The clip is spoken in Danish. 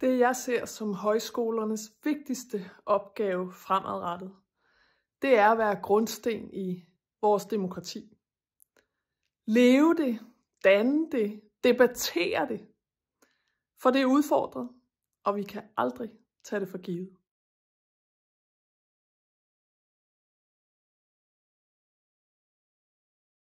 Det jeg ser som højskolernes vigtigste opgave fremadrettet, det er at være grundsten i vores demokrati. Leve det, danne det, debattere det, for det er udfordret, og vi kan aldrig tage det for givet.